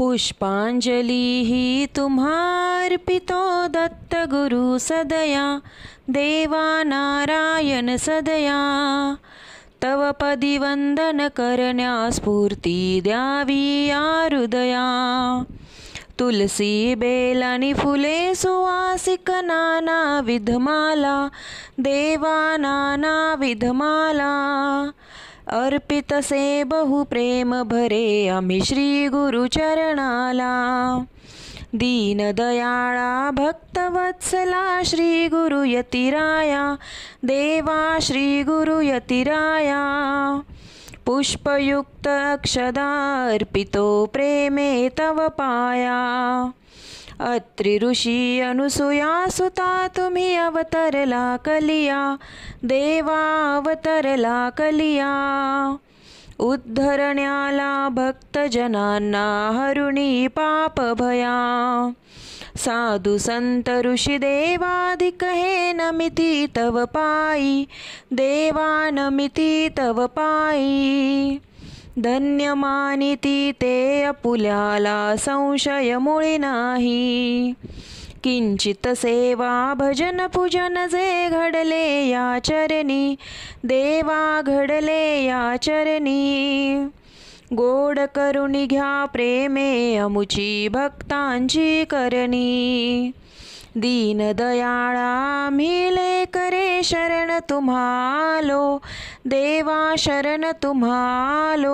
पुष्पांजली तुम्हार्पितो दत्तगुरु सदया देवा नारायण सदया तव पदी वंदन करण्या स्फूर्ती द्यावी या हृदया तुलसी बेल फुले सुवासिक नाना विधमाला देवा नाना विधमाला अर्पित से बहु प्रेम भरे आम्ही श्री गुरुचरणाला दीनदयाळा भक्तवत्सला श्री गुरु यतिराया देवा श्री गुरु यतिराया पुष्पयुक्त अक्षदा अर्पितो प्रेमे तव पाया अत्रिऋषी अनुसूया सुता तुम्ही अवतरला कलिया देवा अवतरला कलिया उद्धरण्याला भक्तजनांना हरुणी पापभया साधु संत ऋषिदेवाधिक हे नमिती तव पायी देवा नमिती तव पायी धन्यमानिती ते अपुल्याला मुळी नाही किंचित सेवा भजन पूजन जे घडले या चरणी देवा घडले या चरणी गोड करुणी घ्या प्रेमे अमुची भक्तांची करणी दीनदयाळा मिले करे शरण तुम्हालो देवा शरण तुम्हालो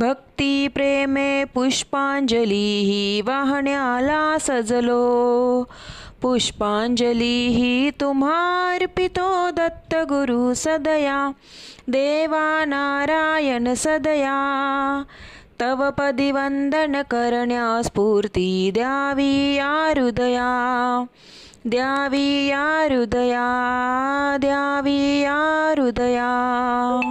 भक्ती प्रेमे पुष्पांजली ही वाहण्याला सजलो पुष्पांजली ही तुम्हा अर्पितो दत्त गुरु सदया देवा नारायण सदया तव पदी वंदन करण्या स्फूर्ती द्यावी या हृदया द्यावी या हृदया द्यावी या हृदया